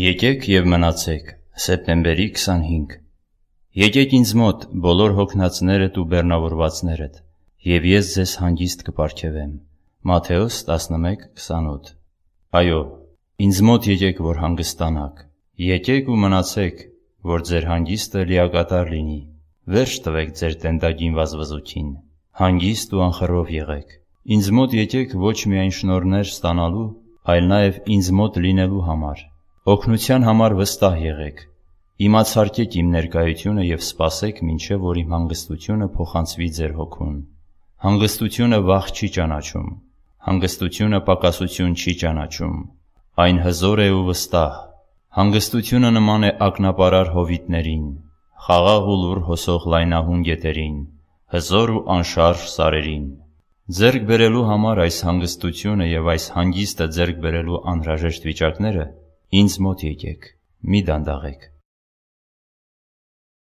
Եկեք եւ մնացեք սեպտեմբերի 25 Եկեք ինձ մոտ բոլոր հոգնածներդ ու բեռնավորվածներդ եւ ես ձեզ հանգիստ կպարգևեմ Մատթեոս 11:28 Այո ինձ մոտ եկեք որ հանգստանաք եկեք ու մնացեք որ ձեր հանգիստը լիակատար լինի վերջ տվեք ձեր տենդագին վազվզուքին հանգիստ ու անխռով եղեք ինձ մոտ եկեք ոչ միայն շնորներ ստանալու այլ նաեւ ինձ մոտ լինելու համար Օգնության համար վստահ եղեք։ Իմացարկեք իմ ներկայությունը եւ սպասեք, մինչեւ որ իմ հանգստությունը փոխանցվի ձեր հոգուն։ Հանգստությունը վախ չի ճանաչում։ Հանգստությունը պակասություն չի ճանաչում։ Այն հզոր է ու վստահ։ Հանգստությունը նման է ակնապարար հովիտներին, խաղաղ ու լուր հոսող լայնահուն գետերին, հզոր ու անշարժ սարերին։ Ձերկ բերելու համար այս հանգստությունը եւ այս հանգիստը ձերկ բերելու անհրաժեշտ վիճակները Ինձ մոտ եկեք, մի դանդաղեք։